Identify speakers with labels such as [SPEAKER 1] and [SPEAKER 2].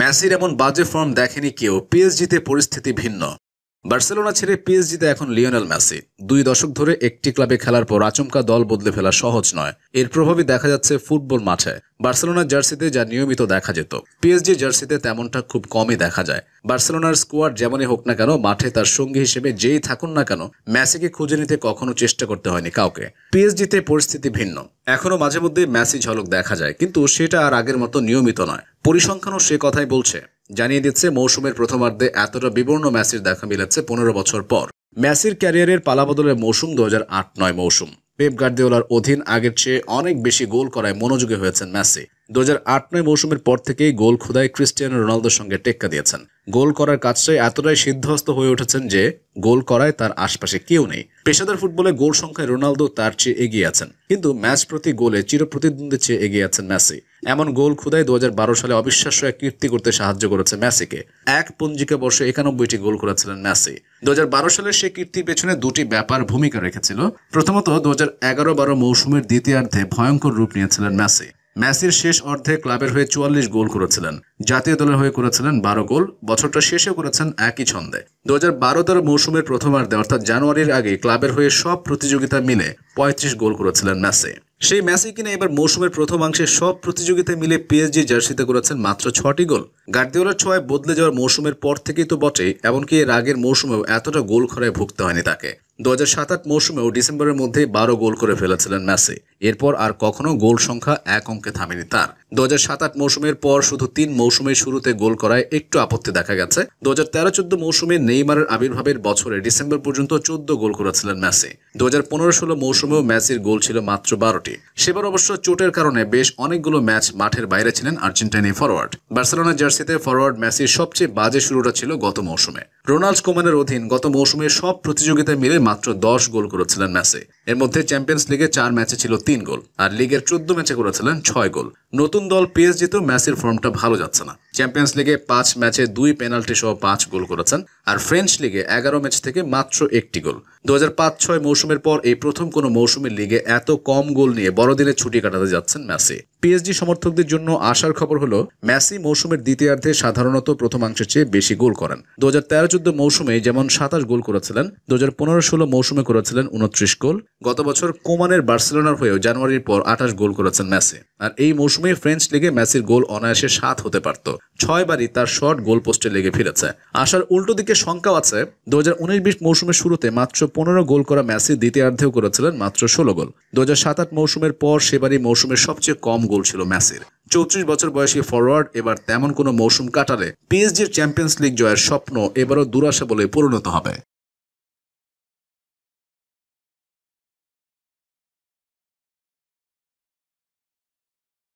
[SPEAKER 1] ম্যাসির এমন বাজে ফর্ম দেখেনি কেউ পিএসজিতে পরিস্থিতি ভিন্ন বার্সেলোনা ছেড়ে পিএসজিতে এখন লিওনেল মেসি দুই দশক ধরে একটি ক্লাবে খেলার পর আচমকা দল বদলে ফেলা সহজ নয় এর প্রভাবই দেখা যাচ্ছে ফুটবল মাঠে বার্সেলোনার জার্সিতে যা নিয়মিত দেখা যেত পিএসজি জার্সিতে তেমনটা খুব কমই দেখা যায় বার্সেলোনার স্কোয়াড যেমনই হোক না কেন মাঠে তার সঙ্গী হিসেবে যেই থাকুন না কেন ম্যাসিকে খুঁজে নিতে কখনো চেষ্টা করতে হয়নি কাউকে পিএসজিতে পরিস্থিতি ভিন্ন এখনও মাঝে মধ্যে মেসি ঝলক দেখা যায় কিন্তু সেটা আর আগের মতো নিয়মিত নয় পরিসংখ্যানও সে কথাই বলছে জানিয়ে দিচ্ছে মৌসুমের প্রথমার্ধে এতটা বিবর্ণ ম্যাচের দেখা মিলেছে পনেরো বছর পর ম্যাসির ক্যারিয়ারের পালাবদলের মৌসুম দু আট নয় মৌসুম পেপ গার্দিওলার অধীন আগের চেয়ে অনেক বেশি গোল করায় মনোযোগী হয়েছেন ম্যাসি দু আট নয় মৌসুমের পর থেকেই গোল খোদায় ক্রিস্টিয়ানো রোনালদোর সঙ্গে টেক্কা দিয়েছেন গোল করার কাজটাই এতটাই সিদ্ধহস্ত হয়ে উঠেছেন যে গোল করায় তার আশপাশে কেউ নেই পেশাদার ফুটবলে গোল সংখ্যায় রোনালদো তার চেয়ে এগিয়ে আছেন কিন্তু ম্যাচ প্রতি গোলে চিরপ্রতিদ্বন্দ্বী চেয়ে এগিয়ে আছেন ম্যাসি এমন গোল খুদাই দু সালে অবিশ্বাস্য এক কীর্তি করতে সাহায্য করেছে মেসিকে এক পঞ্জিকে বসে একানব্বইটি গোল করেছিলেন মেসি দু সালে সেই কীর্তির পেছনে দুটি ব্যাপার ভূমিকা রেখেছিল প্রথমত দু হাজার এগারো বারো মৌসুমের দ্বিতীয়ার্ধে ভয়ঙ্কর রূপ নিয়েছিলেন মেসি মেসির শেষ অর্ধে ক্লাবের হয়ে চুয়াল্লিশ গোল করেছিলেন জাতীয় দলের হয়ে করেছিলেন বারো গোল বছরটা শেষে করেছেন একই ছন্দে দু হাজার বারো তেরো মৌসুমের প্রথমার্ধে অর্থাৎ জানুয়ারির আগে ক্লাবের হয়ে সব প্রতিযোগিতা মিলে পঁয়ত্রিশ গোল করেছিলেন ম্যাসি সেই ম্যাচে কিনা এবার মৌসুমের প্রথমাংশে সব প্রতিযোগিতা মিলে পিএসজি জার্সিতে করেছেন মাত্র ছটি গোল গার্দিওলার ছয় বদলে যাওয়ার মৌসুমের পর থেকেই তো বটে এমনকি এর আগের মৌসুমেও এতটা গোল খরায় ভুগতে হয়নি তাকে দু হাজার সাত আট মৌসুমেও ডিসেম্বরের মধ্যে বারো গোল করে ফেলেছিলেন ম্যাসে এরপর আর কখনো গোল সংখ্যা এক অঙ্কে থামেনি তার দু হাজার সাত আট মৌসুমের পর শুধু তিন মৌসুমের শুরুতে গোল করায় একটু আপত্তি দেখা গেছে দু হাজার তেরো চোদ্দ মৌসুমে নেইমারের আবির্ভাবের বছরে ডিসেম্বর পর্যন্ত চোদ্দ গোল করেছিলেন ম্যাসে দু হাজার পনেরো ষোলো মৌসুমেও ম্যাচের গোল ছিল মাত্র বারোটি সেবার অবশ্য চোটের কারণে বেশ অনেকগুলো ম্যাচ মাঠের বাইরে ছিলেন আর্জেন্টাইনি ফরওয়ার্ড বার্সেলোনা জার্সিতে ফরওয়ার্ড ম্যাসির সবচেয়ে বাজে শুরুটা ছিল গত মৌসুমে রোনাল্ড কোমানের অধীন গত মৌসুমে সব প্রতিযোগিতায় মিলে মাত্র দশ গোল করেছিলেন ম্যাচে এর মধ্যে চ্যাম্পিয়ন্স লিগে চার ম্যাচে ছিল তিন গোল আর লিগের চোদ্দ ম্যাচে করেছিলেন ছয় গোল নতুন দল তো ম্যাচের ফর্মটা ভালো যাচ্ছে না চ্যাম্পিয়ন্স লিগে পাঁচ ম্যাচে দুই পেনাল্টি সহ পাঁচ গোল করেছেন আর ফ্রেঞ্চ লিগে এগারো ম্যাচ থেকে মাত্র একটি গোল দু হাজার পাঁচ ছয় মৌসুমের পর এই প্রথম কোনো মৌসুমে লিগে এত কম গোল নিয়ে বড়দিনে ছুটি কাটাতে যাচ্ছেন ম্যাসি পিএসজি সমর্থকদের জন্য আসার খবর হলো ম্যাসি মৌসুমের দ্বিতীয়ার্ধে সাধারণত প্রথমাংশের চেয়ে বেশি গোল করেন দু হাজার তেরো চোদ্দ মৌসুমে যেমন সাতাশ গোল করেছিলেন দু হাজার পনেরো ষোলো মৌসুমে করেছিলেন উনত্রিশ গোল গত বছর কোমানের বার্সেলোনার হয়েও জানুয়ারির পর আঠাশ গোল করেছেন ম্যাসে আর এই মৌসুমে ফ্রেঞ্চ লিগে মেসির গোল অনায়াসে সাত হতে পারত ছয়বারই তার শট গোল পোস্টে লেগে ফিরেছে আসার উল্টো দিকে শঙ্কাও আছে দু হাজার উনিশ বিশ মৌসুমের শুরুতে মাত্র পনেরো গোল করা ম্যাসি দ্বিতীয়ার্ধেও করেছিলেন মাত্র ষোলো গোল দু হাজার সাত আট মৌসুমের পর সেবারই মৌসুমের সবচেয়ে কম গোল ছিল মেসির চৌত্রিশ বছর বয়সী ফরওয়ার্ড এবার তেমন কোনো মৌসুম কাটালে পিএসজির চ্যাম্পিয়ন্স লিগ জয়ের স্বপ্ন এবারও দুরাশা বলে পরিণত হবে